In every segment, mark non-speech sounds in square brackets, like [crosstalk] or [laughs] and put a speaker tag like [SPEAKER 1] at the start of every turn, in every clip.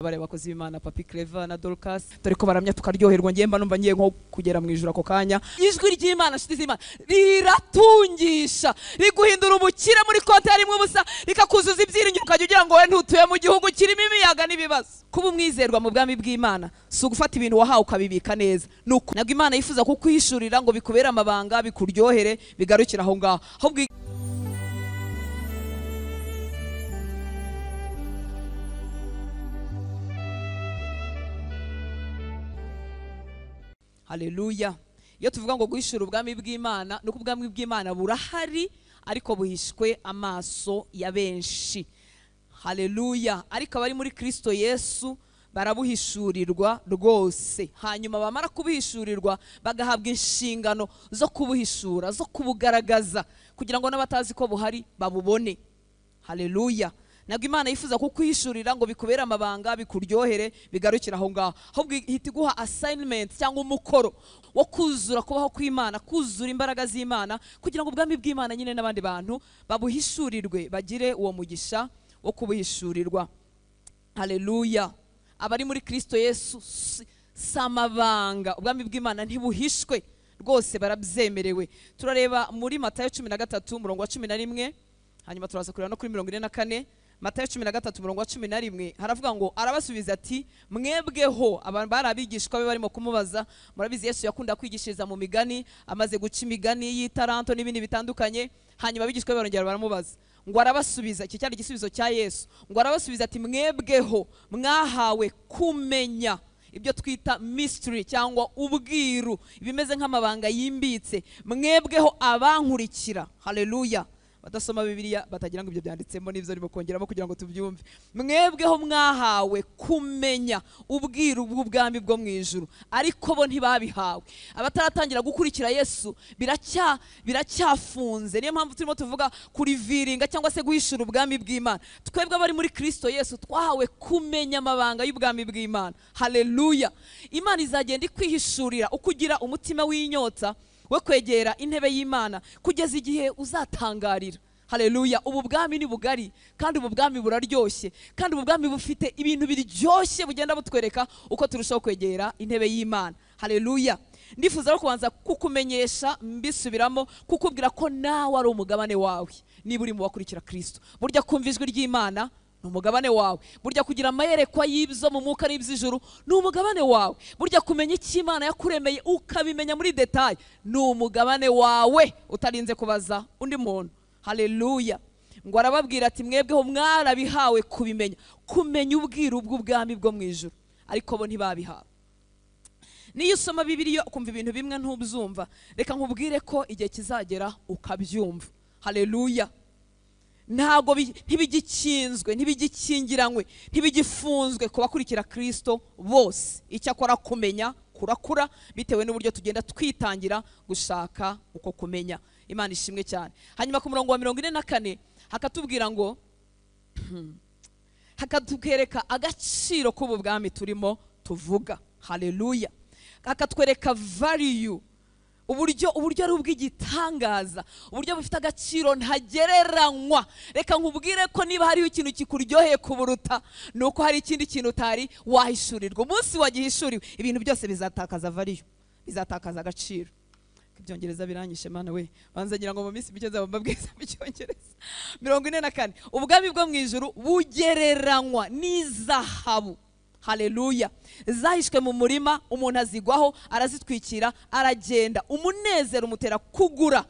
[SPEAKER 1] abari abakozi b'Imana Papi Clever na Dorcas dore ko baramya tukaryoherwa ngiye numva ngiye nko kugera mu ijuru ako kanya ijwi ry'Imana nshuti z'Imana riratungisha riguhindura umukire muri konti harimo ubusa rikakuzuza ibyiringiro ukajya ugira ngo we ntutuye mu gihugu kirimo imiyaga n'ibibazo kuba umwizerwa mu bwami bw'Imana si ugufata ibintu wahawe ukabibika neza nuko nabwo Imana yifuza kukwihishurira ngo bikubere amabanga bikuryohere bigarukira aho ngaho ahubwo hareruya iyo tuvuga ngo guhishura ubwami bw'imana ni uko ubwami bw'imana burahari ariko buhishwe amaso ya benshi hareruya ariko abari muri kirisito yesu barabuhishurirwa rwose hanyuma bamara kubuhishurirwa bagahabwa inshingano zo kubuhishura zo kubugaragaza kugira ngo n'abatazi ko buhari babubone hareruya ntabwo imana yifuza kukwishurira ngo bikubere amabanga bikuryohere bigarukira aho ngaho ahubwo ihita iguha asayinimenti cyangwa umukoro wo kuzura kubaho kw'imana kuzura imbaraga z'imana kugira ngo ubwami bw'imana nyine n'abandi bantu babuhishurirwe bagire uwo mugisha wo kubuhishurirwa hareruya abari muri kirisito yesu si amabanga ubwami bw'imana ntibuhishwe rwose barabyemerewe turareba muri matayo cumi na gatatu umurongo wa cumi na rimwe hanyuma turaza kureba no kuri mirongo ine na kane matayo cumi na gatatu umurongo cumi na rimwe haravuga ngo arabasubiza ati mwebweho abantu bari abigishwa be barimo kumubaza murabizi yesu yakunda kwigishiriza mu migani amaze guca imigani y'itaranto n'ibindi bitandukanye hanyuma abigishwa be barongera baramubaza ngo arabasubiza iki cyari igisubizo cya yesu ngo arabasubiza ati mwebweho mwahawe kumenya ibyo twita mystery cyangwa ubwiru ibimeze nk'amabanga yimbitse mwebweho abankurikira haleluya abadasoma bibiliya batagira ngo ibyo byanditsemo n'ibyo arimo kongeramo kugira ngo tubyumve mwebweho mwahawe kumenya ubwiru bw'ubwami bwo mu ijoro ariko bo ntibabihawe abataratangira gukurikira yesu biracya biracyafunze niyo mpamvu turimo tuvuga kuri kuriviringa cyangwa se guhishura ubwami bw'imana twebwe abari muri kirisito yesu twahawe kumenya amabanga y'ubwami bw'imana hareruya imana izagenda ikwihishurira ukugira umutima w'inyota wo kwegera intebe y'imana kugeza igihe uzatangarira hareruya ubu bwami ni bugari kandi ubu bwami buraryoshye kandi ubu bwami bufite ibintu biryoshye bugenda butwereka uko turushaho kwegera intebe y'imana hareruya nifuza no kubanza kukumenyesha mbisubiramo kukubwira ko nawe ari umugabane wawe niba uri mu bakurikira kirisito burya kumva ijwi ry'imana ni umugabane wawe burya kugira amayerekwa y'ibyo mu mwuka n'iby'ijuru ni umugabane wawe burya kumenya icyo imana yakuremeye ukabimenya muri detaye ni umugabane wawe utarinze kubaza undi muntu hareruya ngo arababwira ati mwebweho mwarabihawe kubimenya kumenya ubwiru bw'ubwami bwo mu ijuru ariko bo ntibabihawe niyo usoma bibiriya ukumva ibintu bimwe ntubyumva reka nkubwire ko igihe kizagera ukabyumva hareruya ntabwo ntibigikinzwe ntibigikingiranywe ntibigifunzwe ku bakurikira kirisito bose icyakora kumenya kurakura bitewe n'uburyo tugenda twitangira gushaka uko kumenya imana ishimwe cyane hanyuma ku murongo wa mirongo ine na kane hakatubwira ngo hmm, hakatwereka agaciro k'ubu bwami turimo tuvuga hareruya hakatwereka variyu uburyo uburyo ari ubw'igitangaza uburyo bufite agaciro ntagereranywa reka nkubwire ko niba hariho ikintu kikuryoheye kuburuta ni uko hari ikindi kintu utari wahishurirwa umunsi wagihishuriwe ibintu byose bizatakaza variyo bizatakaza agaciro ibyongereza biranyishe mwana we ngira ngo mu minsi mike nzaba mbabwiza mu cyongereza mirongo ine na kane ubwami bwo mu ijoro bugereranywa n'izahabu haleluya zahishwe mu murima umuntu azigwaho arazitwikira aragenda umunezero umutera kugura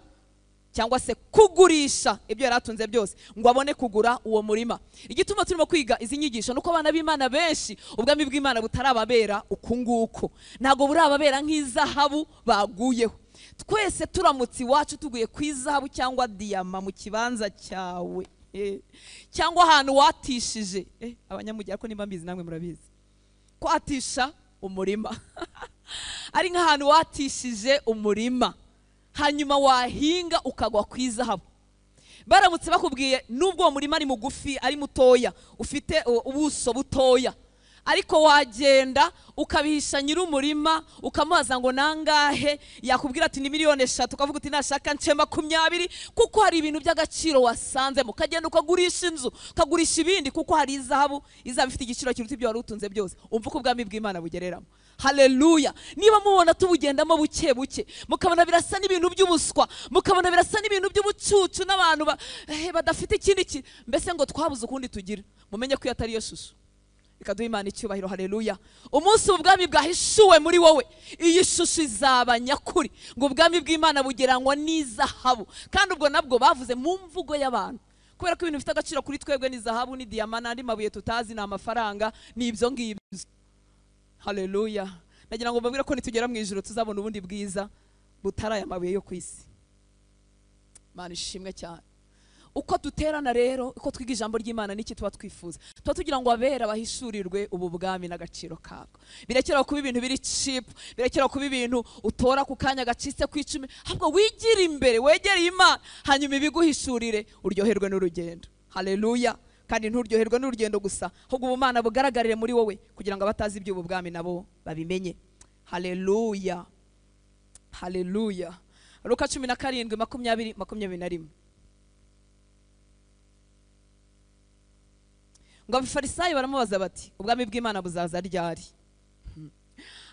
[SPEAKER 1] cyangwa se kugurisha ibyo yari atunze byose ngo abone kugura uwo murima igituma turimo kwiga izi nyigisho ni uko abana b'imana benshi ubwami bw'imana butarababera uku nguku ntabwo burababera nk'izahabu baguyeho twese turamutse iwacu tuguye ku izahabu cyangwa diyama mu kibanza cyawe eh, cyangwa ahantu watishije eh, abanyamujyi ariko nimba mbizi namwe murabizi kwatisha umurima [laughs] ari nk'ahantu watishije umurima hanyuma wahinga ukagwa ku izahabu baramutse bakubwiye n'ubwo uwo murima ari mugufi ari mutoya ufite ubuso butoya ariko wagenda ukabihisha nyir'umurima ukamubaza ngo nangahe yakubwira ati ni miliyoni eshatu ukavuga uti nashaka nce makumyabiri kuko hari ibintu by'agaciro wasanzemo ukagenda ukagurisha inzu ukagurisha ibindi kuko hari izahabu izaba ifite igiciro kiruta ibyo wari utunze byose umva uko ubwami bw'imana bugereramo haleluya niba mubona tubugendamo buke buke mukabona birasa n'ibintu by'ubuswa mukabona birasa n'ibintu by'ubucucu n'abantu eh, badafite ikindi mbese ngo twabuze ukundi tugira mumenye ko iyo atari yo shusho reka imana icyubahiro hareruya umunsi ubwami bwahishuwe muri wowe iyi shusho izaba nyakuri ngo ubwami bw'imana bugeranywa n'izahabu kandi ubwo nabwo bavuze mu mvugo y'abantu kubera ko ibintu bifite agaciro kuri twebwe n’izahabu zahabu ni diyama n'andi mabuye tutazi ni amafaranga nibyo ibyo ngibyo hareruya nagira ngo mbabwire ko nitugera mu ijoro tuzabona ubundi bwiza butari aya mabuye yo ku isi imana ishimwe cyane uko duterana rero uko twiga ijambo ry'imana n'iki tuba twifuza tuba tugira ngo abera bahishurirwe ubu bwami n'agaciro kabwo birekeraho kuba ibintu biri cipu birekeraho kuba ibintu utora ku kanya gacitse ku icumi ahubwo wigire imbere wegereye imana hanyuma ibiguhishurire uryoherwe n'urugendo hareruya kandi nturyoherwe n'urugendo gusa ahubwo ubumana bugaragarire muri wowe kugira ngo abatazi iby'ubu bwami nabo babimenye hareruya hareruya ruka cumi na karindwi makumyabiri makumyabiri na rimwe ngo abifarisayo baramubaza bati ubwami bw'imana buzaza ryari hmm.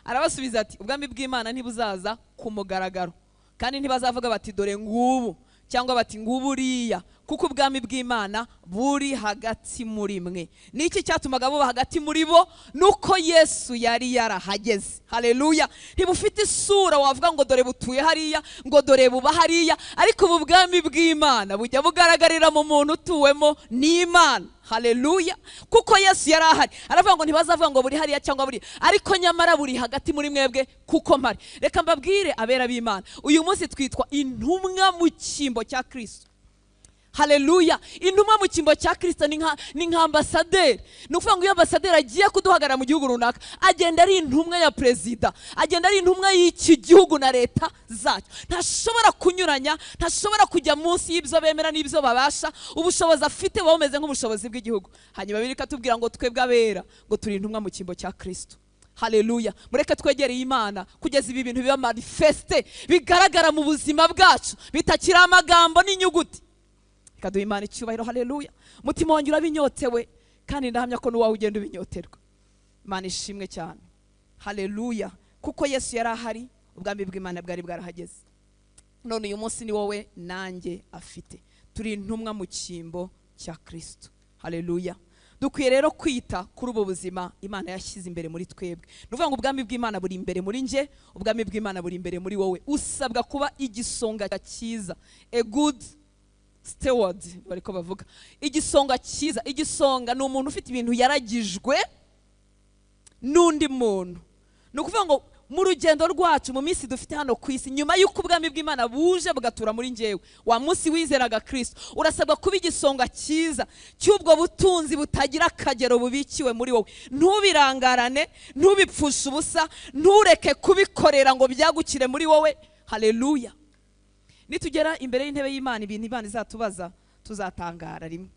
[SPEAKER 1] arabasubiza ati ubwami bw'imana ntibuzaza ku mugaragaro kandi ntibazavuga bati dore ngubu cyangwa bati ngubu uriya kuko ubwami bw'imana buri hagati muri mwe n'iki cyatumaga buba hagati muri bo ni uko yesu yari yarahageze hareruya ntibufite isura wavuga ngo dore butuye hariya ngo dore buba hariya ariko ubu bwami bw'imana bujya bugaragarira mu muntu utuwemo n'imana hareruya kuko yesu yari ahari aravuga ngo ntibazavuga ngo buri hariya cyangwa buri ariko nyamara buri hagati muri mwebwe kuko mpari reka mbabwire abera b'imana uyu munsi twitwa intumwa mu cyimbo cya kirisito hareruya intumwa mu cyimbo cya kirisita ni nka ambasaderi ni ukuvuga ngo iyo ambasaderi agiye kuduhagarara mu gihugu runaka agenda ari intumwa ya perezida agenda ari intumwa y'iki gihugu na leta zacyo ntashobora kunyuranya ntashobora kujya munsi y'ibyo bemera n'ibyo babasha ubushobozi afite buba bumeze nk'ubushobozi bw'igihugu hanyuma birika tubwira ngo twebwe abera ngo turi intumwa mu cyimbo cya kirisita hareruya mureke twegereye imana kugeza ibi bintu biba manifeste bigaragara mu buzima bwacu bitakiri amagambo n'inyuguti ikaduha imana icyubahiro hareruya umutima wongera urabinyotewe kandi ndahamya ko n'uwawe ugenda ubinyoterwa imana ishimwe cyane hareruya kuko yesu yari ahari ubwami bw'imana bwari bwarahageze none uyu munsi ni wowe nanjye afite turi intumwa mu cyimbo cya kirisito hareruya dukwiye rero kwita kuri ubu buzima imana yashyize imbere muri twebwe ni ukuvuga ngo ubwami bw'imana buri imbere muri nge ubwami bw'imana buri imbere muri wowe usabwa kuba igisonga cyiza a good sitewadi bari ko bavuga igisonga cyiza igisonga ni umuntu ufite ibintu yaragijwe n'undi muntu ni ukuvuga ngo mu rugendo rwacu mu minsi dufite hano ku isi nyuma y'uko ubwami bw'imana buje bugatura muri ngewe wa munsi wizeraga kirisito urasabwa kuba igisonga cyiza cy'ubwo butunzi butagira akagero bubikiwe muri wowe ntubirangarane ntubipfushe ubusa ntureke kubikorera ngo byagukire muri wowe hareruya nitugera imbere y'intebe y'imana ibintu imana izatubaza tuzatangara rimwe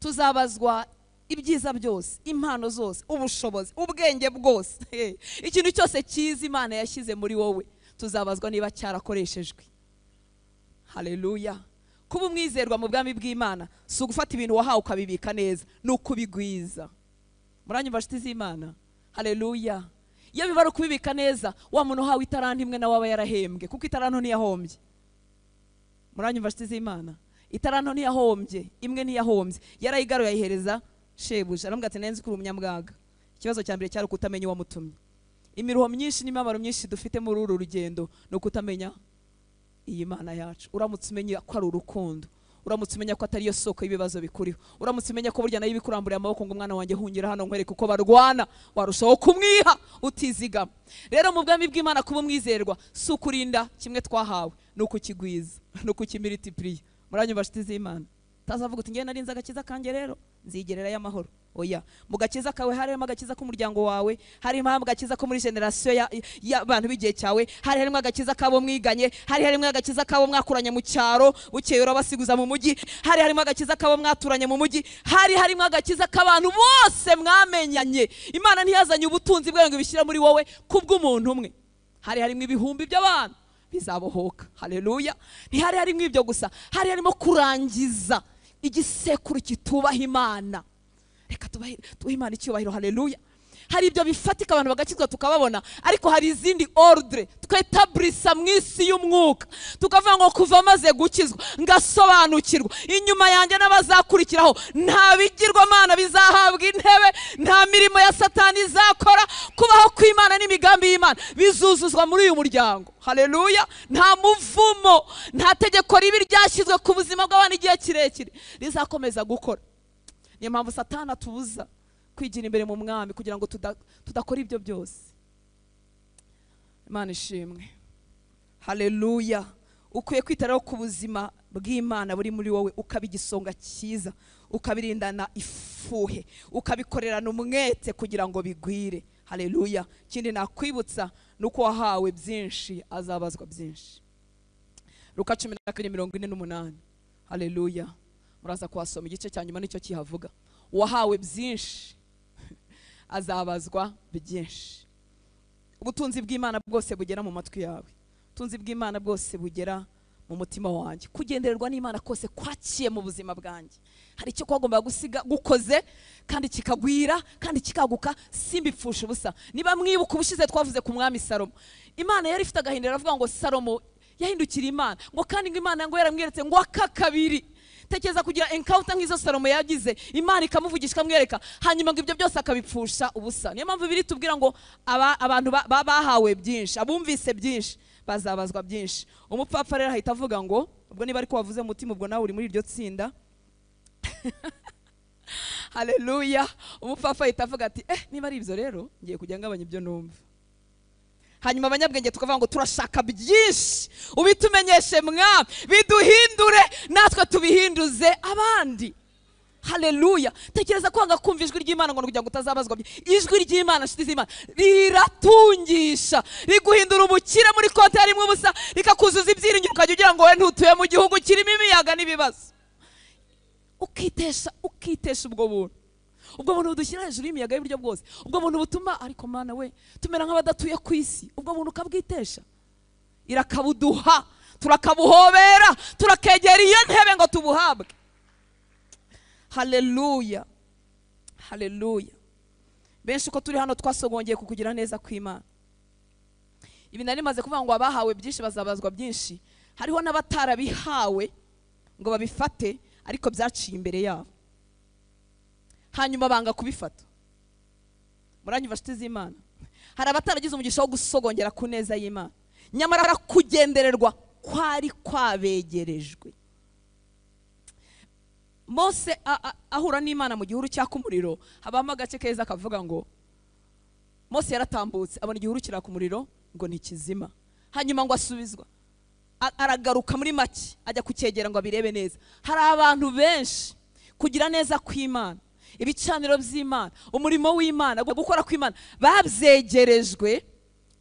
[SPEAKER 1] tuzabazwa ibyiza byose impano zose ubushobozi ubwenge bwose [laughs] ikintu cyose cyiza imana yashyize muri wowe tuzabazwa niba cyarakoreshejwe hareruya kuba umwizerwa mu bwami bw'imana si ugufata ibintu wahawe ukabibika neza ni ukubigwiza muranyumva inshuti z'imana hareruya iyo biba ari ukubibika neza wa muntu uhawe itaranti imwe nawe aba yarahembwe kuko itaranto ntiyahombye muranyumva z'imana itaranto ntiyahombye imwe ntiyahombye yarayigaruye ayihereza shebuja aravuga ati nzi ko uri ikibazo cya mbere cyari ukutamenya uwamutumye imiruho myinshi n'imibabaro myinshi dufite muri uru rugendo ni ukutamenya iyi mana yacu uramutse umenya ko ari urukundo uramutse umenya ko atariyo soko y'ibibazo bikuriho uramutse umenya ko burya nayo ibikuramburiye amaboko ngo umwana wanjye hungira hano nkwereke uko barwana warushaho kumwiha utizigama rero mu bwami bw'imana kuba umwizerwa si ukurinda kimwe twahawe ni ukukigwiza ni ukukimiriti puriya muranyumva z'imana utazavuga uti ngewe nari agakiza kanjye rero nzigererayo amahoro oya mu gakiza kawe harimo agakiza k'umuryango wawe harimo agakiza ko muri generasiyo y'abantu b'igihe cyawe hari harimo agakiza k'abo mwiganye hari harimo agakiza k'abo mwakuranye mu cyaro bukeye urabasiguza mu mujyi hari harimo agakiza k'abo mwaturanye mu mujyi hari harimo agakiza k'abantu bose mwamenyanye imana ntiyazanye ubutunzi bwawe ngo ibishyire muri wowe kubw'umuntu umwe hari harimo ibihumbi by'abantu bizabohoka hareruya ntihari harimo ibyo gusa hari harimo kurangiza igisekuru kitubaha imana reka tubahe imana icyubahiro hareruya hari ibyo bifatika abantu bagakizwa tukababona ariko hari izindi orudire twetaburisa mu isi y'umwuka tukavuga ngo kuva amaze gukizwa ngasobanukirwa inyuma yanjye n'abazakurikiraho nta bigirwamana bizahabwa intebe nta mirimo ya satani izakora kubaho kw'imana n'imigambi y'imana bizuzuzwa muri uyu muryango hareruya nta muvumo nta tegeko ribi ryashyizwe ku buzima bwabana igihe kirekire rizakomeza gukora niyo mpamvu satana tubuza kwigira imbere mu mwami kugira ngo tudakora ibyo byose imana ishimwe hareruya ukwiye kwitaraho ku buzima bw'imana buri muri wowe ukaba igisonga cyiza ukabirindana ifuhe ukabikorerana umwete kugira ngo bigwire hareruya ikindi nakwibutsa ni uko wahawe byinshi azabazwa byinshi ruka cumi na kabiri mirongo ine n'umunani hareruya muraza kuhasoma igice cya nyuma nicyo kihavuga wahawe byinshi [laughs] azabazwa byinshi ubutunzi bw'imana bwose bugera mu matwi yawe ubutunzi bw'imana bwose bugera mu mutima wanjye kugendererwa n'imana kose kwakiye mu buzima bwanjye hari icyo kwagomba gusiga gukoze kandi kikagwira kandi kikaguka simbipfusha ubusa niba mwibuka ubushize twavuze ku mwami salomo imana yari ifite agahindura aravuga ngo salomo yahindukira imana ngo kandi ngo imana ngo yaramweretse ngo aka kabiri tekereza kugira enkawuta nk'izo salomo yagize imana ikamuvugisha ikamwereka hanyuma ngo ibyo byose akabipfusha ubusa niyo mpamvu biri tubwira ngo abantu bahawe byinshi abumvise byinshi bazabazwa byinshi umupfapfa rero ahita avuga ngo ubwo niba ariko wavuze mutima ubwo nawe uri muri iryo tsinda [laughs] hareruya umupfapfa ahita avuga ati eh niba ari ibyo rero ngiye kujya ngabanya ibyo numva hanyuma abanyabwenge tukavuga ngo turashaka byinshi ubitumenyeshe mwa biduhindure natwe tubihinduze abandi hareruya tekereza kwanga kumva ijwi ry'imana ngo kugira ngo utazabazwa ijwi ry'imana nshuti z'imana riratungisha riguhindura ubukire muri kote harimo ubusa rikakuzuza ibyiringiro ukajya ugira ngo we ntutuye mu gihugu kirimo imiyaga n'ibibazo ukitesha ukitesha ubwo buntu ubwo buntu budushyira hejuru y'imiyaga y'uburyo bwose ubwo buntu butuma ariko mwana we tumera nk'abadatuye ku isi ubwo buntu ukabwitesha irakabuduha turakabuhobera turakegera iyo ntebe ngo tubuhabwe hareruya hareruya benshi uko turi hano twasogongeye ku kugira neza kw'imana ibi nari rimaze kuvuga ngo abahawe byinshi bazabazwa byinshi hariho n'abatarabihawe ngo babifate ariko byaciye imbere yabo hanyuma banga kubifata muranyumva inshuti z'imana hari abataragize umugisha wo gusogongera ku neza y'imana nyamara kugendererwa kwari kwabegerejwe mose ahura n'imana mu gihuru cyaka umuriro habamo agace keza akavuga ngo mose yaratambutse abona igihuru kira ku muriro ngo ni kizima hanyuma ngo asubizwa aragaruka muri make ajya kucyegera ngo abirebe neza hari abantu benshi kugira neza kw'imana ibicaniro by'imana umurimo w'imana gukora kw'imana babyegerejwe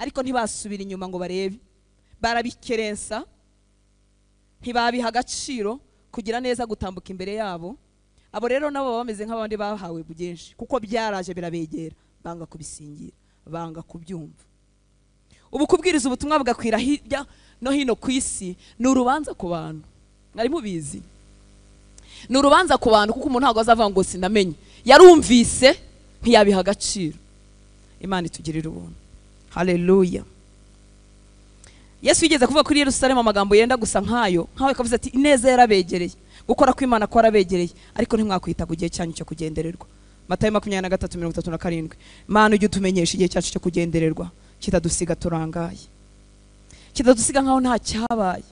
[SPEAKER 1] ariko ntibasubira inyuma ngo barebe barabikerensa ntibabiha agaciro kugira neza gutambuka imbere yabo abo rero nabo bameze nk'abandi bahawe bwinshi kuko byaraje birabegera banga kubisingira banga kubyumva ubu kubwiriza ubutumwa bugakwira hirya no hino ku isi ni urubanza ku bantu mwari mubizi ni urubanza ku bantu kuko umuntu ntabwo azavuga ngo sinamenye yarumvise ntiyabiha agaciro imana itugirira ubuntu hareruya yesu yigeze kuvuga kuri yerusalemu amagambo yenda gusa nk'ayo nkawe kavuze ati ineza yarabegereye gukora Imana ko yarabegereye ariko ntimwakwita ku gihe cyanyu cyo kugendererwa matayo makumyabiri na gatatu mirongo itatu na karindwi mpano ujye utumenyesha igihe cyacu cyo kugendererwa kitadusiga turangaye kitadusiga nkaho nta cyabaye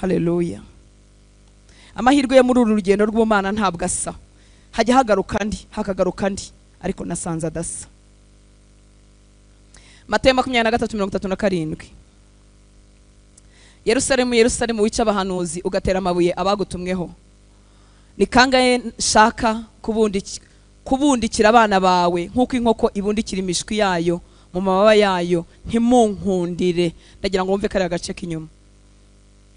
[SPEAKER 1] hareruya amahirwe yo muri uru rugendo rw'umwana ntabwo asa hajya hagaruka andi hakagaruka andi ariko nasanze adasa mate makumyabiri na gatatu mirongo itatu na karindwi yerusalemu yerusalemu wica abahanuzi ugatera amabuye abagutumweho ni kangahe nshaka kubundikira abana bawe nk'uko inkoko ibundikira imishwi yayo mu mababa yayo ntimunkundire ndagira ngo wumve kariya gace k'inyuma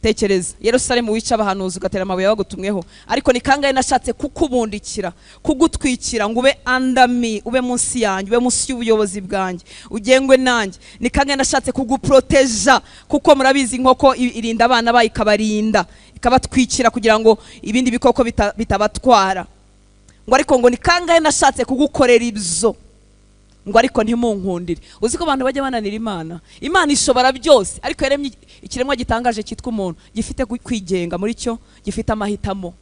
[SPEAKER 1] tekereza yerusalemu wica abahanuzi ugatera amabuye bagutumweho ariko ni kangahe nashatse kukubundikira kugutwikira ngo ube andami ube munsi yanjye ube munsi y'ubuyobozi bwanjye ugengwe nanjye ni kangahe nashatse kuguporoteja kuko murabizi inkoko irinda abana bayo ikabarinda ikabatwikira kugira ngo ibindi bikoko bitabatwara ngo ariko ngo ni kangahe nashatse kugukorera ibyo ngo ariko ntimunkundire uzi ko abantu bajya bananira imana imana ishobora byose ariko yaremye ikiremwa gitangaje cyitwa umuntu gifite kwigenga muri cyo gifite amahitamo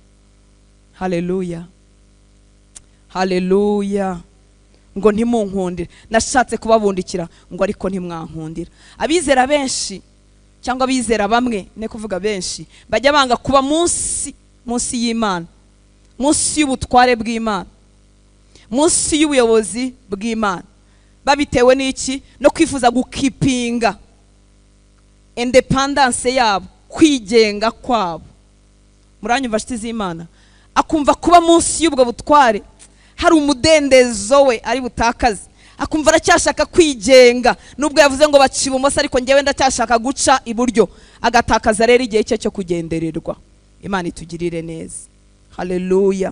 [SPEAKER 1] hareruya hareruya ngo ntimunkundire nashatse kubabundikira ngo ariko ntimwankundira abizera benshi cyangwa abizera bamwe ni kuvuga benshi bajya banga kuba munsi munsi y'imana munsi y'ubutware bw'imana munsi y'ubuyobozi bw'imana babitewe n'iki no kwifuza gukipinga indepandanse yabo kwigenga kwabo muranyumva nshuti z'imana akumva kuba munsi y'ubwo butware hari umudendezo we ari butakaze akumva aracyashaka kwigenga nubwo yavuze ngo baca ibumoso ariko ngewe ndacyashaka guca iburyo agatakaza rero igihe cye cyo kugendererwa imana itugirire neza hareruya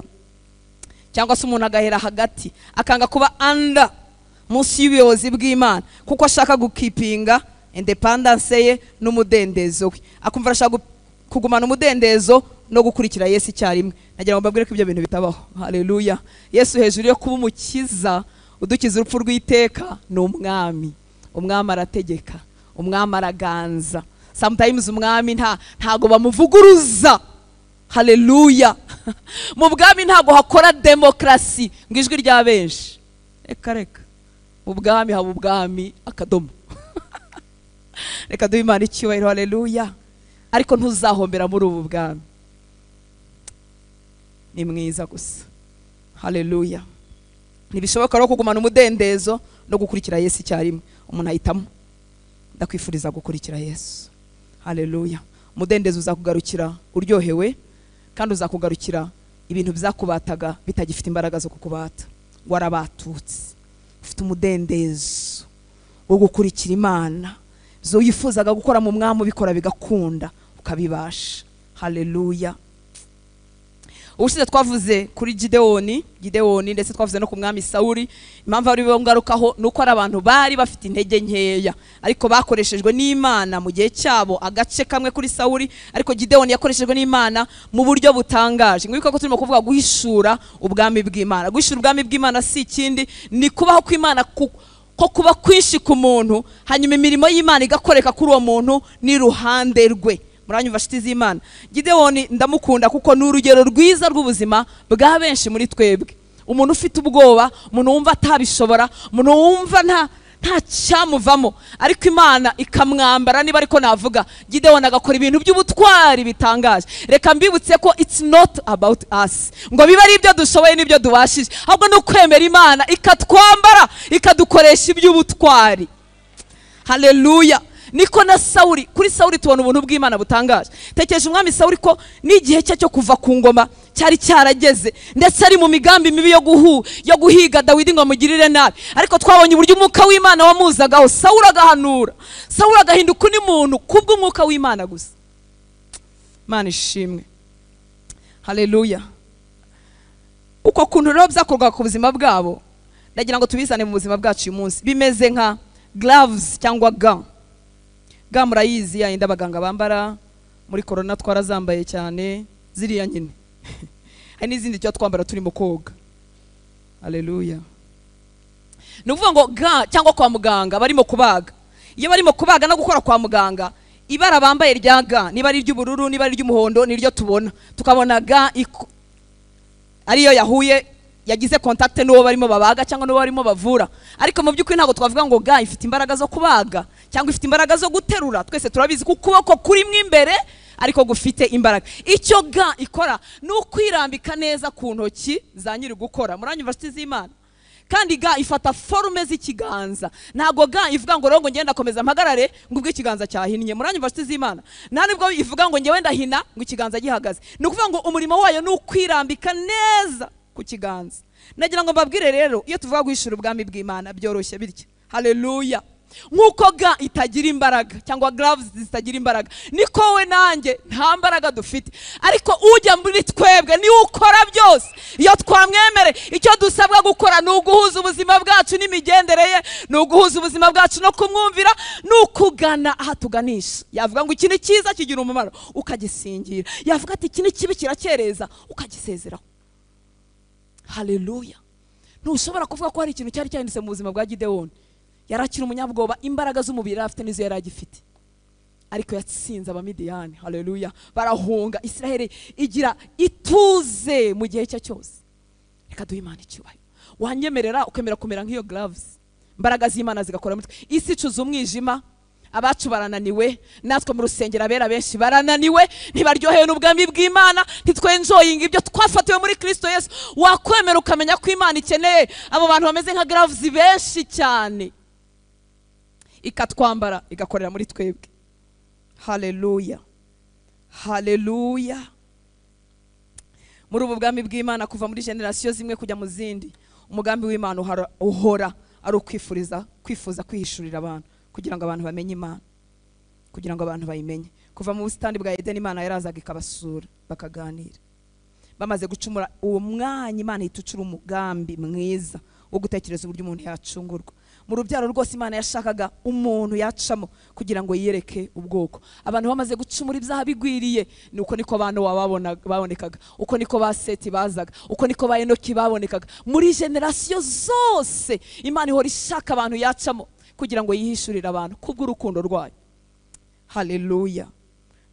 [SPEAKER 1] cyangwa se umuntu agahera hagati akanga kuba anda munsi y'ubuyobozi bw'imana kuko ashaka gukipinga indepandanse ye n'umudendezo we akumva arashaka kugumana umudendezo no gukurikira yesu icyarimwe nagira ngo mbabwire ko ibyo bintu bitabaho hareruya yesu hejuru yo kuba umukiza udukiza urupfu rw'iteka ni umwami umwami arategeka umwami araganza samutayimuzi umwami nta ntago bamuvuguruza hareruya [laughs] mu bwami ntabwo hakora demokarasi ngo ijwi rya benshi reka reka ubwami haba ubwami akadomo reka duhe imana icyubahiro hareruya ariko ntuzahombera muri ubu bwami ni mwiza gusa hareruya ntibishoboka rero kugumana umudendezo no gukurikira yesu icyarimwe umuntu ahitamo ndakwifuriza gukurikira yesu hareruya umudendezo uzakugarukira uryohewe kandi uzakugarukira ibintu byakubataga bitagifite imbaraga zo kukubata warabatutse ufite umudendezo wo gukurikira imana zo yifuzaga gukora mu mwami ubikora bigakunda ukabibasha hareruya ubushize twavuze kuri Gideoni Gideoni ndetse twavuze no ku mwami sawuri impamvu ari bo ngarukaho ni uko ari abantu bari bafite intege nkeya ariko bakoreshejwe n'imana mu gihe cyabo agace kamwe kuri sawuri ariko Gideoni yakoreshejwe n'imana mu buryo butangaje nk'uko ko turimo kuvuga guhishura ubwami bw'imana guhishura ubwami bw'imana si ikindi ni kubaho kw'imana ko kuba kwinshi ku muntu hanyuma imirimo y'imana igakoreka kuri uwo muntu ni rwe muri anyumva shiti z'imana gidewoni ndamukunda kuko ni urugero rwiza rw'ubuzima bwa benshi muri twebwe umuntu ufite ubwoba umuntu wumva atabishobora umuntu wumva nta nta cyamuvamo ariko imana ikamwambara niba ariko navuga gidewoni agakora ibintu by'ubutwari bitangaje reka mbibutse ko it's not about us ngo bibe ari ibyo dushoboye n'ibyo dubashije ahubwo ni ukwemera imana ikatwambara ikadukoresha iby'ubutwari hareruya niko na sawuri kuri sawuri tubona ubuntu bw'imana butangaje tekereje umwami sawuri ko n'igihe cye cyo kuva ku ngoma cyari cyarageze ndetse ari mu migambi mibi yo guhu yo guhiga dawidi ngo amugirire nabi ariko twabonye uburyo umwuka w'imana wamuzagaho sawuri agahanura sawuri agahinduka undi muntu kubw'umwuka w'imana gusa imana ishimwe hareruya uko kuntu rero byakorwaga ku buzima bwabo ndagira ngo tubizane mu buzima bwacu uyu munsi bimeze nka gloves cyangwa ga ga murayizi yayindi abaganga bambara muri korona twarazambaye cyane ziriya nyine [laughs] hari n'izindi cyo twambara turimo koga aleluya ni ukuvuga ngo ga cyangwa kwa muganga barimo kubaga iyo barimo kubaga no gukora kwa muganga ibara bambaye rya ga niba ari iry'ubururu niba ari iry'umuhondo ryo tubona tukabona ga ariyo yahuye yagize kontakite n'uwo barimo babaga cyangwa n'uwo barimo bavura ariko mu by'ukuri ntabwo twavuga ngo ga ifite imbaraga zo kubaga cyangwa ifite imbaraga zo guterura twese turabizi ko ukuboko kurimo imbere ariko gufite imbaraga icyo ga ikora ni ukwirambika neza ku ntoki za nyiri gukora muri aniverisiti z'imana kandi ga ifata forume z'ikiganza ntabwo ga ivuga ngo rero ngo ngenda akomeza mpagarare ngo ubwo ikiganza cyahinnye muri aniverisiti z'imana nta nibwo ivuga ngo ngewe ndahina ngo ikiganza gihagaze ni ukuvuga ngo umurimo wayo ni ukwirambika neza ku kiganza nagira ngo mbabwire rero iyo tuvuga guhishura ubwami bw'imana byoroshye bityo hareruya nk'uko ga itagira imbaraga cyangwa garavuzi zitagira imbaraga niko we nanjye nta mbaraga dufite ariko ujya muri twebwe niwe ukora byose iyo twamwemere icyo dusabwa gukora ni uguhuza ubuzima bwacu n'imigendere ye ni uguhuza ubuzima bwacu no kumwumvira ni ukugana aha tuganisha yavuga ngo ikintu cyiza kigira umumaro ukagisingira yavuga ati iki ni kibi kirakereza ukagisezeraho hareruya ntushobora kuvuga ko hari ikintu cyari cyanditse mu buzima bwa gidewoni yarakira akiri umunyabwoba imbaraga z'umubiri yari afite n'izo yari agifite ariko yatsinze abamidiyani hareruya barahunga israheli igira ituze mu gihe cye cyose reka duhe imana icyubahiro wanyemerera ukemera kumera nk'iyo garavuzi imbaraga z'imana zigakora mutwe isi icuza umwijima abacu barananiwe natwe mu rusengero abera benshi barananiwe ntibaryohewe n'ubwami bw'imana ntitwenjoyinga ibyo twafatiwe muri kirisito yesu wakwemera ukamenya ko imana ikeneye abo bantu bameze nka garavuzi benshi cyane ikatwambara igakorera muri twebwe hareruya hareruya muri ubu bwami bw'imana kuva muri generasiyo zimwe kujya mu zindi umugambi w'imana uhora ari ukwifuriza kwifuza kwihishurira abantu kugira ngo abantu bamenye imana kugira ngo abantu bayimenye kuva mu busitani bwa edeni imana yarazaga ikabasura bakaganira bamaze gucumura uwo mwanya imana ihita umugambi mwiza wo gutekereza uburyo umuntu yacungurwa mu rubyaro rwose imana yashakaga umuntu yacamo kugira ngo yiyereke ubwoko abantu bamaze gucumura ibyaha bigwiriye ni uko niko abantu babonekaga uko niko ba seti bazaga uko niko ba enoki babonekaga muri generasiyo zose imana ihora ishaka abantu yacamo kugira ngo yihishurire abantu kubw'urukundo rwayo haleluya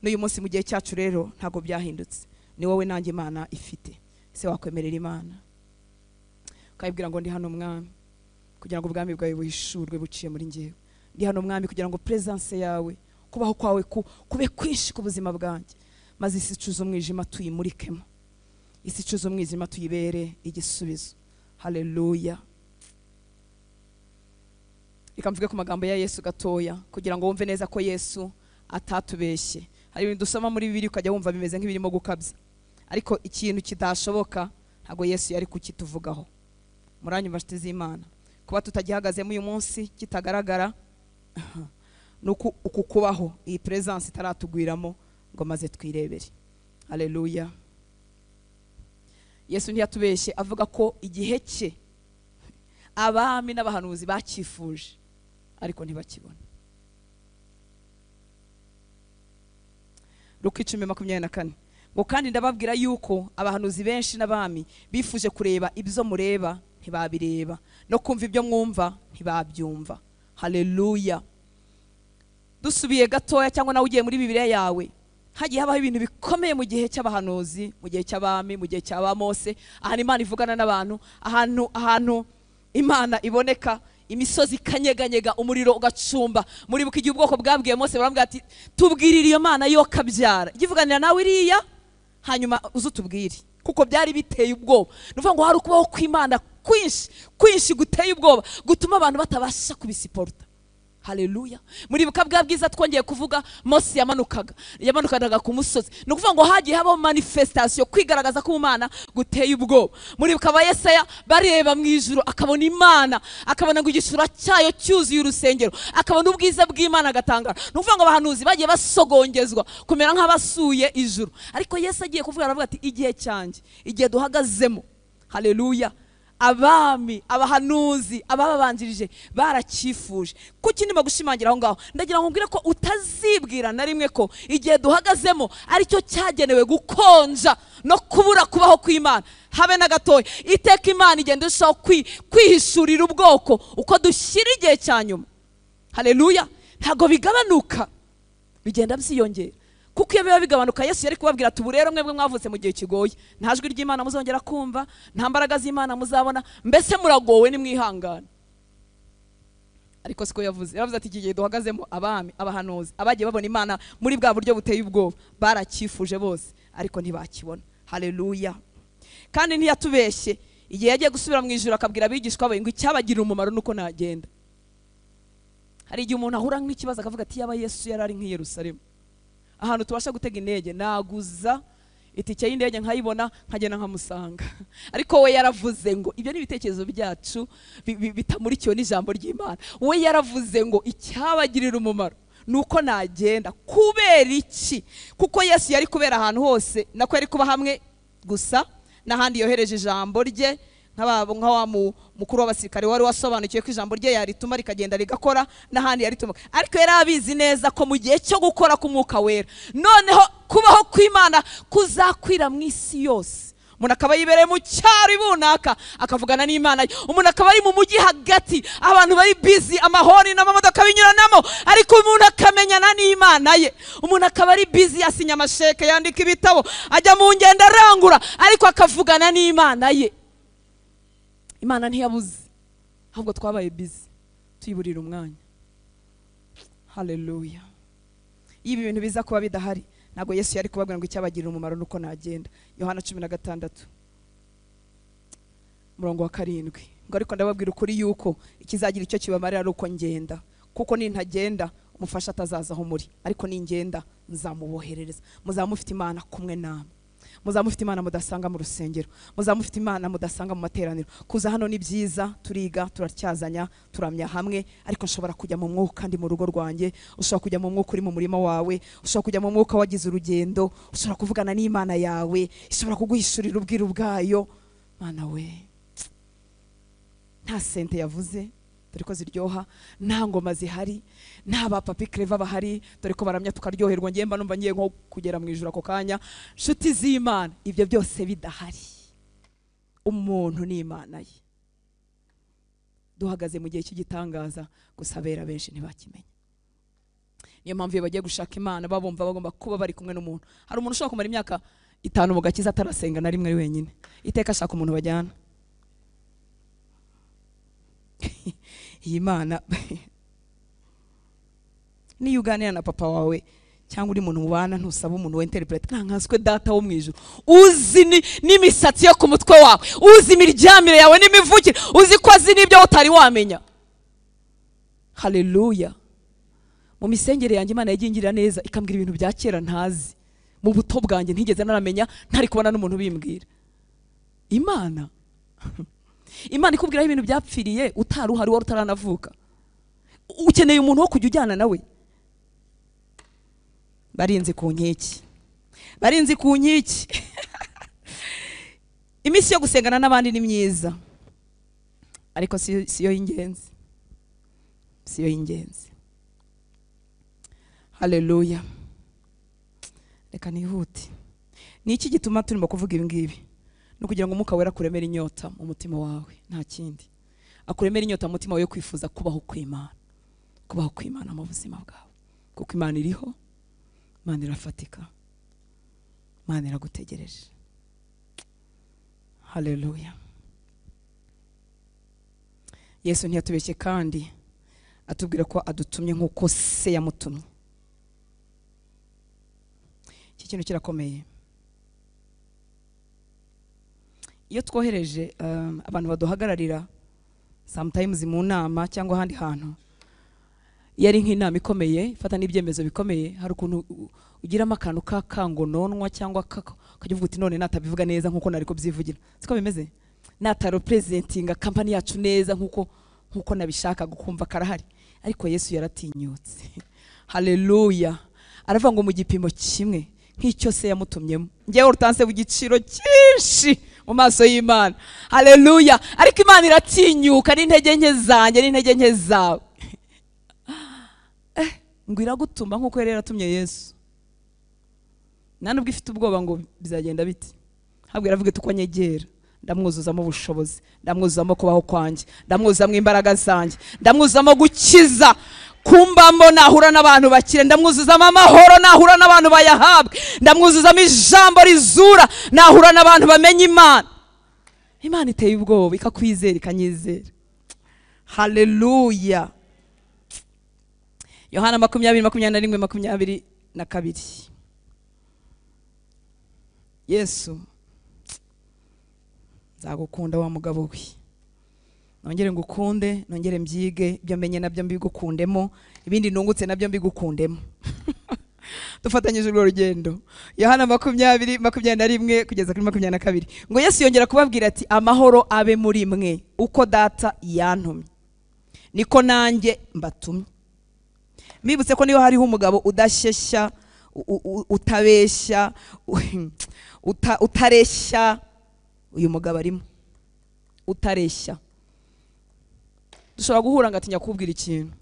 [SPEAKER 1] n'uyu munsi mu gihe cyacu rero ntabwo byahindutse ni wowe nanjye imana ifite ese wakwemerera imana ukayibwira ngo ndi hano umwami kugira ngo ubwami bwawe buhishurwe buciye muri ngewe ndi hano mwami kugira ngo peresanse yawe kubaho kwawe kube kwinshi ku buzima bwanjye maze isi icuza umwijima tuyimurikemo isi icuza umwijima tuyibere igisubizo hareruya reka mvuge ku magambo ya yesu gatoya kugira ngo wumve neza ko yesu atatubeshye hari ibintu dusoma muri bibiri ukajya wumva bimeze nk'ibirimo gukabya ariko ikintu kidashoboka ntabwo yesu yari kukituvugaho muranyuma nshuti z'imana kuba tutagihagazemo uyu munsi kitagaragara [laughs] uku kubaho iyi peresanse itaratugwiramo ngo maze twirebere hareruya yesu ntiyatubeshye avuga ko igihe cye abami n'abahanuzi bakifuje ariko ntibakibona ruko icumi makumyabiri na kane ngo kandi ndababwira yuko abahanuzi benshi n'abami bifuje kureba ibyo mureba ntibabireba no kumva ibyo mwumva ntibabyumva hareruya dusubiye gatoya cyangwa nawe ugiye muri bibiriya yawe hagiye habaho ibintu bikomeye mu gihe cy'abahanuzi mu gihe cy'abami mu gihe cya ba mose ahantu imana ivugana n'abantu ahantu ahantu imana iboneka imisozi ikanyeganyega umuriro ugacumba muri muribuka igihe ubwoko bwabwiye mose barambwira ati tubwirire iyo mana yo kabyara igivuganira nawe iriya hanyuma uze utubwire kuko byari biteye ubwoba ni ukuvuga ngo hari ukubaho kw'imana kwinshi kwinshi guteye ubwoba gutuma abantu batabasha kubisiporuta hareruya muri bwa bwiza twongeye kuvuga mose yamanukaga yamanukaga ku musozi ni ukuvuga ngo hagiye habaho manifestation kwigaragaza ko umwana guteye ubwoba muri bukaba yesaya bareba mu ijoro akabona imana akabona ngo igishura cyayo cyuzuye urusengero akabona ubwiza bw'imana agatangara ni ukuvuga ngo abahanuzi bagiye basogongezwa kumera nk'abasuye ijuru ariko yesi agiye kuvuga aravuga ati igihe cyanjye igihe duhagazemo hareruya abami abahanuzi abababanjirije baracyifuje kuki ndimo gushimangira aho ngaho ndagira ngo mbwire ko utazibwira na rimwe ko igihe duhagazemo ari cyo cyagenewe gukonja no kubura kubaho kw'imana habe na gatoya iteka imana igenda irushaho kwihishurira ubwoko uko dushyira igihe cya nyuma hareruya ntabwo bigabanuka bigenda byiyongera kuko iyo biba bigabanuka yesu yari kubabwira ati ubu rero mwebwe mwavutse mu gihe kigoye nta jwi ry'imana muzongera kumva nta mbaraga z'imana muzabona mbese muragowe nimwihangane ariko siko yavuze yavuze ati iki gihe duhagazemo abami abahanuzi abagiye babona imana muri bwa buryo buteye ubwoba baracyifuje bose ariko ntibakibona hareruya kandi ntiyatubeshye igihe yagiye gusubira mu ijoro akabwira abigishwa be ngo icyabagira umumaro ni uko nagenda hari igihe umuntu ahura nk'ikibazo akavuga ati yaba yesu yari ari nk'i yerusalemu ahantu tubasha gutega intege naguza itike y'indege nkayibona nkagenda nkamusanga [laughs] ariko we yaravuze ngo ibyo ni ibitekerezo byacu bitamurikiwe n'ijambo ry'imana we yaravuze ngo icyabagirira umumaro ni uko nagenda kubera iki kuko yesu yari kubera ahantu hose nako yari kuba hamwe gusa n'ahandi yohereje ijambo rye nka wa mukuru w'abasirikare wari wasobanukiwe ko ijambo rye yarituma rikagenda rigakora n'ahandi yaritumaga ariko yari abizi neza ko mu gihe cyo gukora k'umwuka wera noneho kubaho kw'imana kuzakwira mu isi yose umuntu akaba yibereye mu cyari runaka akavugana n'imana umuntu akaba ari mu mujyi hagati abantu bari bizi amahoni n'amamodoka binyuranamo ariko umuntu akamenyana n'imana ye umuntu akaba ari bizi asinya amasheke yandika ibitabo ajya mu ngendo arangura ariko akavugana n'imana ye imana ntiyabuze ahubwo twabaye bizi tuyiburira umwanya hareruya iyo ibi bintu biza kuba bidahari ntabwo yesu yari kubabwira ngo icyabagirira umumaro ni uko nagenda yohana cumi na gatandatu murongo wa karindwi ngo ariko ndababwira ukuri yuko ikizagira icyo kibamarira ari uko ngenda kuko nintagenda umufasha atazaza aho muri ariko ningenda nzamuboherereza muzamufite imana kumwe namwe muzaba imana mudasanga mu rusengero muzamufite imana mudasanga mu materaniro kuza hano ni byiza turiga turacyazanya turamya hamwe ariko nshobora kujya mu mwuka ndi mu rugo rwanjye ushobora kujya mu mwuka uri mu murima wawe ushobora kujya mu mwuka wagize urugendo ushobora kuvugana n'imana yawe ishobora kuguhishurira ubwiru bwayo mana we nta sente yavuze dore ko ziryoha nta ngoma zihari nta ba papi bahari dore ko baramya tukaryoherwa ngiye mba numva ngiye nko kugera mu ijoro ako kanya nshuti z'imana ibyo byose bidahari umuntu n’Imana ye duhagaze mu gihe cy'igitangaza gusa abera benshi ntibakimenya niyo mpamvu iyo bagiye gushaka imana babumva bagomba kuba bari kumwe n'umuntu hari umuntu ushobora kumara imyaka itanu mu gakiza atarasenga na rimwe wenyine iteka ashaka umuntu bajyana [laughs] iyi mana [laughs] niyo uganira na papa wawe cyangwa uri muntu mubana ntusaba umuntu wa interineti ntankaswe data wo mu ijoro uzi n'imisatsi yo ku mutwe wawe uzi imiryamire yawe n'imivukire uzi ko azi n'ibyo utari wamenya hareruya mu misengere yanjye imana yagingirira neza ikambwira ibintu bya kera ntazi mu buto bwanjye ntigeze naramenya ntari kubona n'umuntu ubimbwira imana [laughs] imana ikubwiraho ibintu byapfiriye utaruhari uhari wari utaranavuka ukeneye umuntu wo kujya ujyana nawe barinzi ku nkiki barinze ku nkiki [laughs] iminsi yo gusengana n'abandi ni myiza ariko si yo y'ingenzi si yo y'ingenzi hareruya reka nihute ni iki gituma turimo kuvuga ibi no kugira ngo umwuka wera akuremere inyota mu mutima wawe nta kindi akuremere inyota mu mutima wawe yo kwifuza kubaho kw'imana kubaho kw'imana mu buzima bwawe kuko imana iriho imana irafatika imana iragutegereje haleluya yesu ntiyatubeshye kandi atubwira ko adutumye nk'uko se yamutumye iki kintu kirakomeye iyo twohereje um, abantu baduhagararira samutayimuzi mu nama cyangwa ahandi hantu iyo ari nk'inama ikomeye ifata n'ibyemezo bikomeye hari ukuntu ugiramo akantu k'akangononwa cyangwa ukajya uvuga uti none natabivuga neza nk'uko nari kubyivugira siko bimeze nataroperezentinga kampani yacu neza nk'uko nk'uko nabishaka gukumva karahari ariko yesu yaratinyutse [laughs] hareruya aravuga ngo mu gipimo kimwe nk'icyo se yamutumyemo ngewe urutanze ku giciro cyinshi mu maso y'imana hareruya ariko imana iratinyuka n'intege nke zanjye n'intege nke zawe eh, ngo iragutumba nk'uko yari yaratumye yesu nta nubwo ifite ubwoba ngo bizagenda bite ntabwo yaravuga ati uko nyegera ndamwuzuzamo ubushobozi ndamwuzuzamo kubaho kwanjye ndamwuzuzamo imbaraga zanjye ndamwuzuzamo gukiza kumbambo nahura n'abantu bakire ndamwuzuzamo amahoro nahura n'abantu bayahabwe ndamwuzuzamo ijambo rizura nahura n'abantu bamenya imana imana iteye ubwoba ikakwizera ikanyizera hareruya yohana makumyabiri makumyabiri na rimwe makumyabiri na kabiri yesu nzagukunda wa mugabo we nongere ngukunde nongere mbyige ibyo menye nabyo mbigukundemo ibindi nungutse nabyo mbigukundemo [laughs] dufatanyije urwo rugendo yohana makumyabiri makumyabiri na rimwe kugeza kuri makumyabiri na kabiri ngo yesu yongera kubabwira ati amahoro abe muri mwe uko data yantumye niko nanjye mbatumye mbibutse ko niba hariho umugabo udashyeshya utabeshya utareshya uyu mugabo arimo utareshya dushobora guhura ngo atinya kubwira ikintu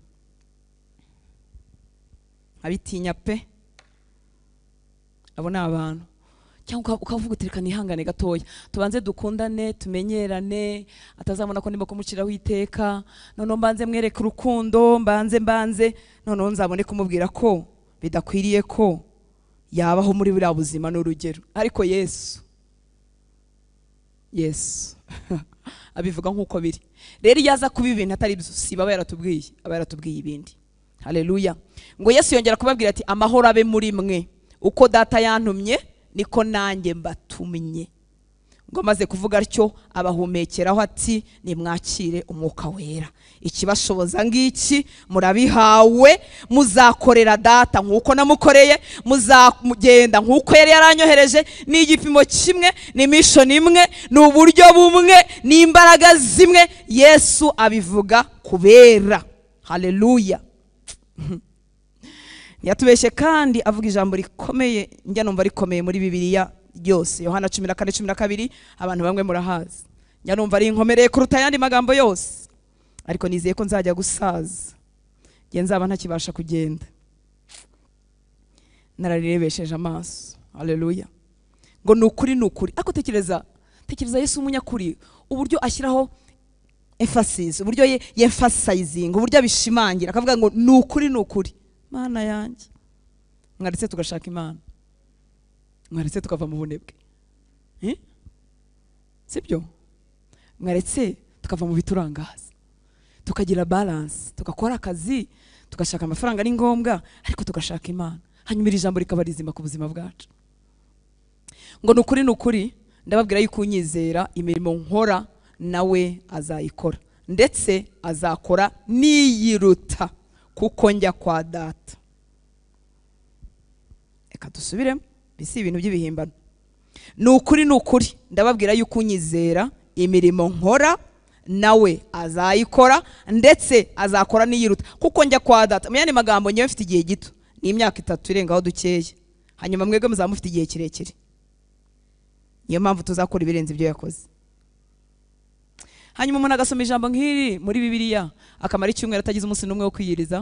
[SPEAKER 1] abitinya pe abo ni abantu cyangwa ukavuga utirika nihangane gatoya tubanze dukundane tumenyerane atazabona ko nimba kumuciraho iteka noneho mbanze mwereke urukundo mbanze mbanze noneho nzabone kumubwira ko bidakwiriye ko yabaho muri buriya buzima n'urugero ariko yesu yesu [laughs] abivuga nk'uko biri rero iyo aza kuba ibintu atari byo si aba yaratubwiye aba yaratubwiye ibindi hareruya ngo yesu yongera kubabwira ati amahoro abe muri mwe uko data yantumye niko nanjye mbatumye ngo amaze kuvuga atyo abahumekeraho ati nimwakire umwuka wera ikibashoboza ngiki murabihawe muzakorera data nk'uko namukoreye muzagenda nk'uko yari yaranyohereje ni igipimo kimwe ni mishoni imwe ni uburyo bumwe ni imbaraga zimwe yesu abivuga kubera hareruya [laughs] yatubeshye kandi avuga ijambo rikomeye njya numva rikomeye muri bibiliya yose yohana cumi na kane cumi na kabiri abantu bamwe murahazi nyarumva ari inkomereye kuruta ayandi magambo yose ariko nizeye ko nzajya gusaza nge nzaba ntakibasha kugenda nararebesheje amaso hareruya ngo ni ukuri ni ukuri ariko tekereza tekereza Yesu umunyakuri uburyo ashyiraho emphasis uburyo ye yemfasayizinga uburyo abishimangira akavuga ngo ni ukuri ni ukuri mana yanjye mwaretse tugashaka imana mwaretse tukava mu bunebwe eh? sibyo mwaretse tukava mu biturangaza tukagira balance tugakora akazi tugashaka amafaranga ari ngombwa ariko tugashaka imana hanyuma iri jambo rikaba rizima ku buzima bwacu ngo ni ukuri ni ukuri ndababwira yuko unyizera imirimo nkora nawe azayikora ndetse azakora niyiruta kuko njya kwa data reka dusubiremo bisi ibintu by'ibihimbano ni ukuri ni ukuri ndababwira yuko unyizera imirimo nkora nawe azayikora ndetse azakora n'iyiruta kuko njya kwa data mu yandi magambo ngewe mfite igihe gito ni imyaka itatu irengaho dukeya hanyuma mwebwe muzaba mufite igihe kirekire niyo mpamvu tuzakora ibirenze ibyo yakoze hanyuma umuntu agasoma ijambo nk'iri muri bibiriya akamara icyumweru atagize umunsi n'umwe wo kwiyiriza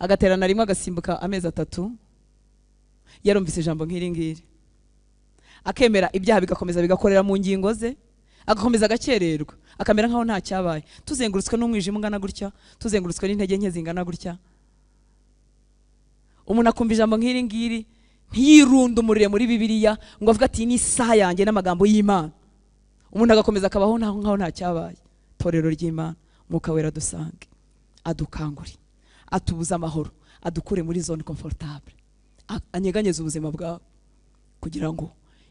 [SPEAKER 1] agaterana rimwe agasimbuka amezi atatu yarumvise ijambo nk'iri ngiri akemera ibyaha bigakomeza bigakorera mu ngingo ze agakomeza agakererwa akamera nk'aho nta cyabaye tuzengurutswe n'umwijima ungana gutya tuzengurutswe n'intege nke zingana gutya umuntu akumva ijambo nk'iri ngiri ntiyirundumurire muri bibiliya ngo avuge ati ni isaha yanjye n'amagambo y'imana umuntu agakomeza akabaho nk'aho nta cyabaye torero ry'imana mwuka wera dusange adukangure atubuze amahoro adukure muri zone komfortable anyeganyeze ubuzima bwawe kugira ngo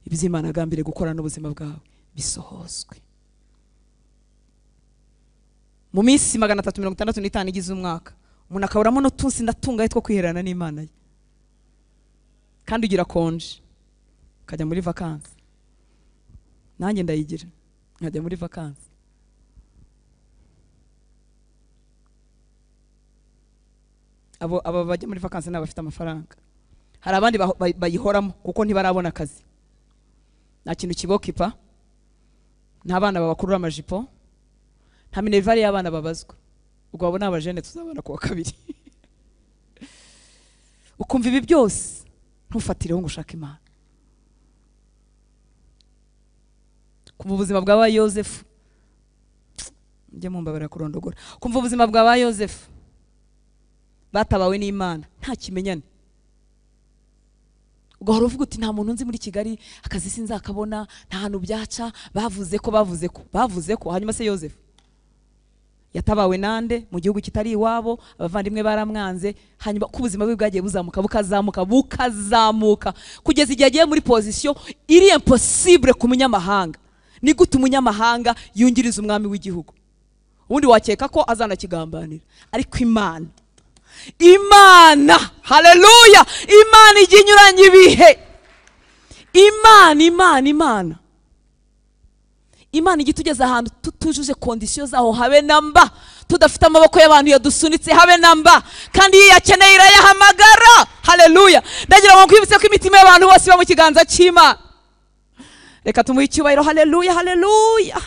[SPEAKER 1] iby'imana agambire gukora n'ubuzima bwawe bisohozwe mu minsi magana atatu mirongo itandatu n'itanu igize umwaka umuntu akaburamo n'utunsi ndatungaye two kwiherana n'imana ye kandi ugira konje ukajya muri vakansi nanjye ndayigira nkajya muri vakansi abo bajya muri vakansi ni abafite amafaranga hari abandi bayihoramo kuko ntibarabona akazi nta kintu kibokipa nta bana babakurura amajipo nta minerivare y'abana babazwa ubwo abo ni abajene tuzabona ku wa kabiri [laughs] ukumva ibi byose ntufatireho ngo ushake imana kumva ubuzima bwa ba yosefu mujye mumba kurondogora kumva ubuzima bwa ba yosefu batabawe n'imana nta kimenyane ugahora uvuga uti nta muntu nzi muri kigali akazi sinzakabona nta hantu byaca bavuze ko bavuze ko bavuze ko hanyuma se yosefu yatabawe nande mu gihugu kitari iwabo abavandimwe baramwanze hanyuma ko ubuzima bwe bwagiye buzamuka bukazamuka bukazamuka kugeza igihe agiye muri pozisiyo iri impossible ku munyamahanga ni gute umunyamahanga yungiriza umwami w'igihugu ubundi wakeka ko azanakigambanira ariko imana imana hareruya imana ijya inyuranye ibihe imana imana imana imana ijya itugeze ahantu tutujuje kondisiyo zaho habe na mba tudafite amaboko y'abantu yadusunitse habe na mba kandi iyo yakeneye irayahamagara hareruya ndagira ngo nkwibutse ko imitima y'abantu bose iba mu kiganza cy'imana reka tumuhe icyubahiro hareruya hareruya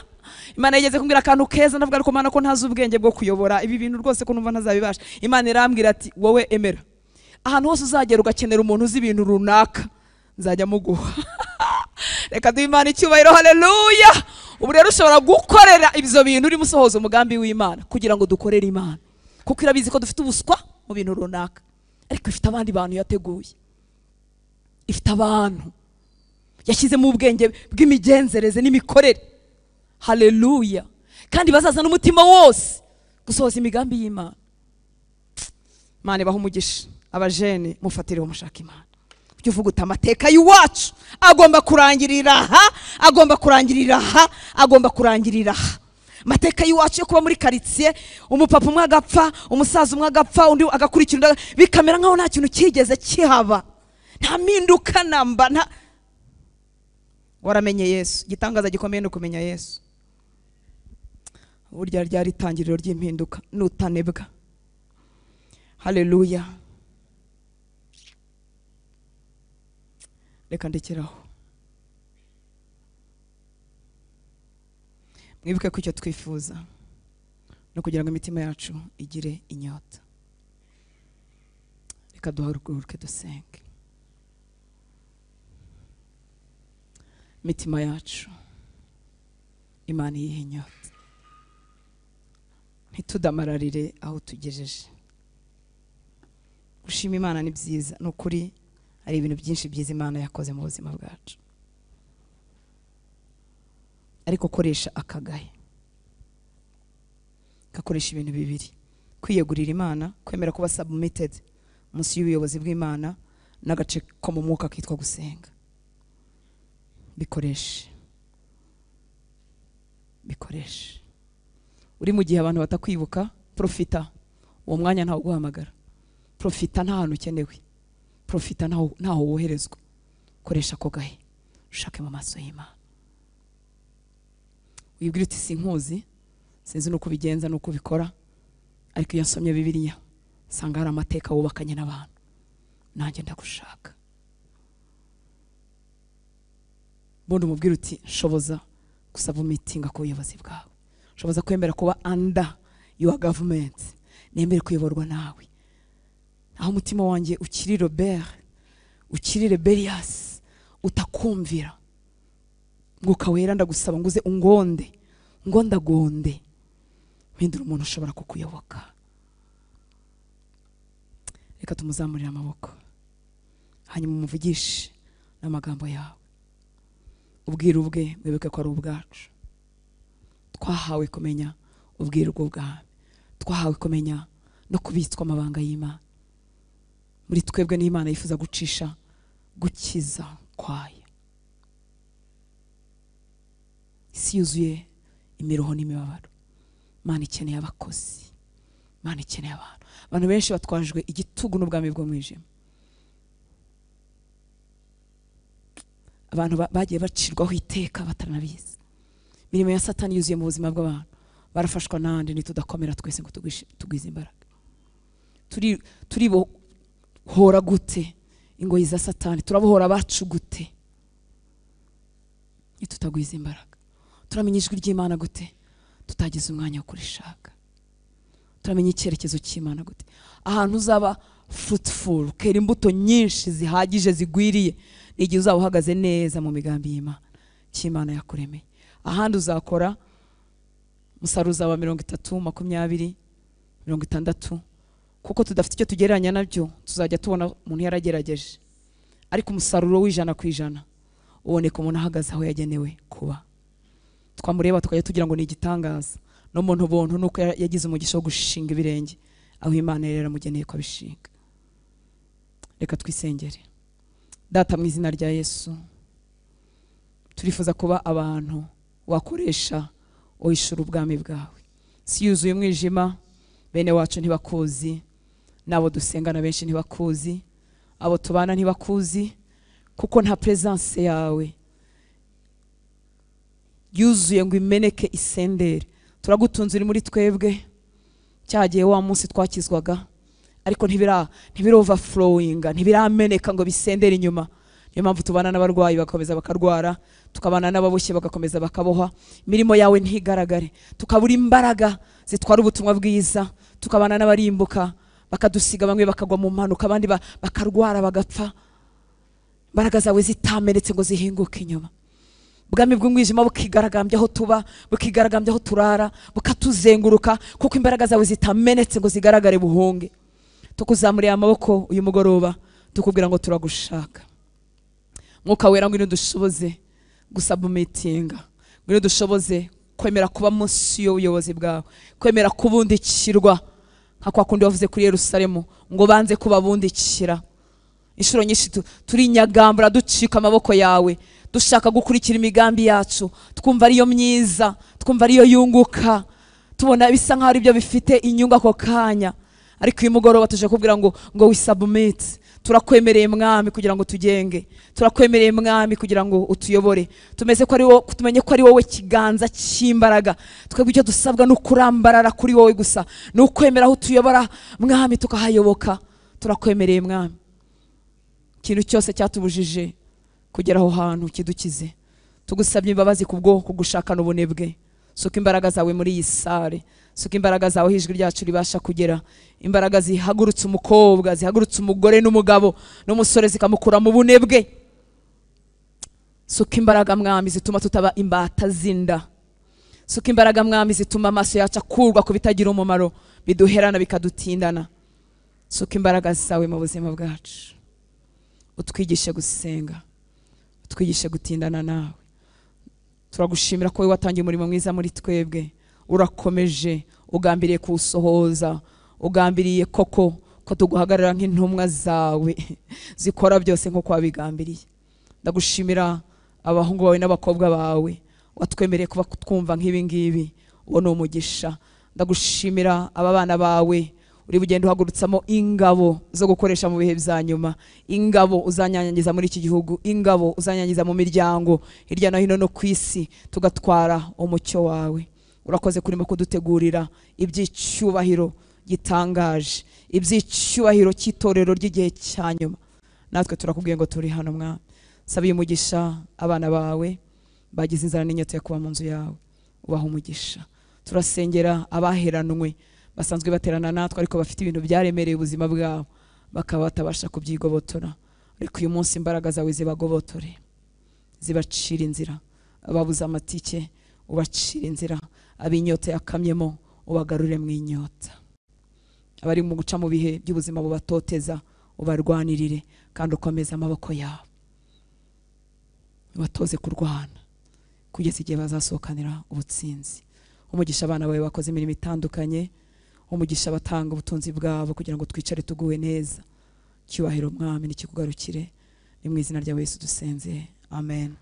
[SPEAKER 1] imana yigeze kumbwira akantu keza ndavuga ariko mwana ko ntazi ubwenge bwo kuyobora ibi bintu rwose ko numva ntazabibasha imana irambwira ati wowe emera ahantu hose uzagera ugakenera umuntu uzi ibintu runaka nzajya muguha [laughs] reka duhe imana icyubahiro hareruya ubu rero ushobora gukorera ibyo bintu urimo usohoza umugambi w'imana kugira ngo dukorere imana kuko irabizi ko dufite ubuswa mu bintu runaka ariko ifite abandi bantu yateguye ifite abantu yashyizemo ubwenge bw'imigenzereze n'imikorere hareruya kandi bazazana umutima wose gusohoza imigambi y'imana imana ibaha umugisha abajene mufatire mushaka imana ujye uvuga uti amateka y'iwacu agomba kurangirira aha agomba kurangirira aha agomba kurangirira aha amateka y'iwacu yo kuba muri karitsiye umupapa umwe agapfa umusaza umwe agapfa undi agakurikira bikamera nkaho nta kintu cyigeze kihaba nta mpinduka namba waramenye yesu igitangaza gikomeye ni ukumenya yesu burya ryari itangiriro ry'impinduka nutanebwa hareruya reka ndekeraho mwibuke ko icyo twifuza no kugira ngo imitima yacu igire inyota reka duhaguruke dusenge imitima yacu imana iyihe inyota ntitudamararire aho tugejeje gushima imana ni byiza ni ukuri hari ibintu byinshi byiza imana yakoze mu buzima bwacu ariko koresha akagahe gakoresha ibintu bibiri kwiyegurira imana kwemera kuba sabumitedi munsi y'ubuyobozi bw'imana n'agace ko mu mwuka kitwa gusenga bikoreshe bikoreshe uri mu gihe abantu batakwibuka profita uwo mwanya ntawo uguhamagara profita nta hantu ukenewe profita ntaho woherezwa koresha ako gahe ushake mu maso y'imana wibwira uti sinkuzi sinzi n'uko ubigenza n'uko ubikora ariko iyo nsomye bibiriya usanga hari amateka wubakanye n'abantu nanjye ndagushaka bundi umubwira uti nshoboza gusaba umitinga ku buyobozi bwawe ushoboza kwemera kuba anda yuwa gavumenti nemere kuyoborwa nawe aho umutima wanjye ukiri robert ukiri rebeliyasi utakumvira ngo wera ndagusaba nguze ungonde ngo ndagonde mpindura umuntu ushobora kukuyoboka reka tumuzamurire amaboko hanyuma umuvugishe n'amagambo yawe ubwire ubwe mwibuke ko ari ubwacu twahawe kumenya ubwiru bw'ubwami twahawe kumenya no kubitswa amabanga y'imana muri twebwe n'imana yifuza gucisha gukiza kwayo isi yuzuye imiruho n'imibabaro imana ikeneye abakozi imana ikeneye abantu abantu benshi batwajwe igitugu n'ubwami bw'umwijima abantu bagiye bacirwaho iteka batanabizi imirimo ya satani yuzuye mu buzima bw'abantu barafashwa n'ahandi ntitudakomera twese ngo tugwize imbaraga turibohora gute ingoyi za satani turabohora abacu gute ntitutagwize imbaraga turamenya ijwi ry'imana gute tutagize umwanya wo kurishaka turamenya icyerekezo cy'imana gute ahantu uzaba furutifuru ukera imbuto nyinshi zihagije zigwiriye igihe uzaba uhagaze neza mu migambi y'imana cy'imana yakuremeye ahandi uzakora umusaruro uzaba mirongo itatu makumyabiri mirongo itandatu kuko tudafite icyo tugereranya nabyo tuzajya tubona umuntu yaragerageje ariko umusaruro w'ijana ku ijana uboneka umuntu ahagaze aho yagenewe kuba twamureba tukajya tugira ngo ni igitangaza n’umuntu muntu ni uko yagize umugisha wo gushinga ibirenge aho imana yari yaramugeneye ko abishinga reka twisengere data mu izina rya yesu turifuza kuba abantu wakoresha uhishura ubwami bwawe si yuzuye umwijima bene wacu ntibakuzi n'abo dusengana benshi ntibakuzi abo tubana ntibakuzi kuko nta perezanse yawe yuzuye ngo imeneke isendere turagutunze uri muri twebwe cyagiye wa munsi twakizwaga ariko ntibirova ntibirameneka ngo bisendere inyuma niyo mpamvu tubana n'abarwayi bagakomeza bakarwara tukabana n'ababoshye bagakomeza bakaboha imirimo yawe ntigaragare tukabura imbaraga zitwara ubutumwa bwiza tukabana n'abarimbuka bakadusiga bamwe bakagwa mu mpanuka abandi bakarwara bagapfa imbaraga zawe zitamenetse ngo zihinguke inyuma ubwami bw'umwijima bukigaragambya aho tuba bukigaragambya aho turara bukatuzenguruka kuko imbaraga zawe zitamenetse ngo zigaragare buhunge tukuzamuriye amaboko uyu mugoroba tukubwira ngo turagushaka mwuka wera ngwino dushoboze gusabumitinga ngwino dushoboze kwemera kuba munsi y'ubuyobozi bwawe kwemera kubundikirwa nka kwa kundi wavuze kuri Yerusalemu ngo banze kubabundikira inshuro nyinshi turinyagambura ducika amaboko yawe dushaka gukurikira imigambi yacu twumva ariyo myiza twumva ariyo yunguka tubona bisa nkaho aribyo bifite inyungu ako kanya ariko uyu mugoroba tuje kubwira ngo ngo wisabumite turakwemereye mwami kugira ngo tugenge turakwemereye mwami kugira ngo utuyobore tumeze ko ari wowe tumenye ko ari wowe kiganza cy'imbaraga twebwe icyo dusabwa ni ukurambarara kuri wowe gusa ni ukwemera aho utuyobora mwami tukahayoboka turakwemereye mwami ikintu cyose cyatubujije kugera aho hantu kidukize tugusabye imbabazi kubwo kugushakana ubunebwe suka imbaraga zawe muri iyi sare suko imbaraga zawe ijwi ryacu ribasha kugera imbaraga zihagurutse umukobwa zihagurutse umugore n'umugabo n'umusore zikamukura mu bune suko imbaraga mwami zituma tutaba imbata zinda suko imbaraga mwami zituma amaso yacu akurwa ku bitagira umumaro biduherana bikadutindana suko imbaraga zawe mu buzima bwacu utwigishe gusenga utwigishe gutindana nawe turagushimira ko wowe watangiye umurimo mwiza muri twebwe urakomeje ugambiriye kuwusohoza ugambiriye koko ko tuguhagarara nk'intumwa zawe [laughs] zikora byose nk'uko wabigambiriye ndagushimira abahungu bawe n'abakobwa bawe watwemereye kuba twumva nk'ibingibi uwo ni umugisha ndagushimira aba bana bawe uri bugenda uhagurutsamo ingabo zo gukoresha mu bihe bya nyuma ingabo uzanyanyagiza muri iki gihugu ingabo uzanyanyagiza mu miryango hirya no hino no ku isi tugatwara umucyo wawe urakoze kurimo kudutegurira iby'icyubahiro gitangaje iby'icyubahiro cy'itorero ry'igihe cya nyuma natwe turakubwiye ngo turi hano mwa sabiye umugisha abana bawe bagize inzara n'inyota yo kuba mu nzu yawe ubaha umugisha turasengera abaheranwe basanzwe baterana natwe ariko bafite ibintu byaremereye ubuzima bwabo bakaba batabasha kubyigobotora ariko uyu munsi imbaraga zawe zibagobotore zibacira inzira ababuze amatike ubacira inzira ab'inyota yakamyemo ubagarure mu inyota abari mu guca mu bihe by'ubuzima bubatoteza ubarwanirire kandi ukomeza amaboko yabo ubatoze kurwana kugeza igihe bazasohokanira ubutsinzi umugisha abana bawe bakoze imirimo itandukanye umugisha batanga ubutunzi bwabo kugira ngo twicare tuguwe neza cyubahiro umwami n'ikikugarukire ni mu izina rya Yesu dusenze amen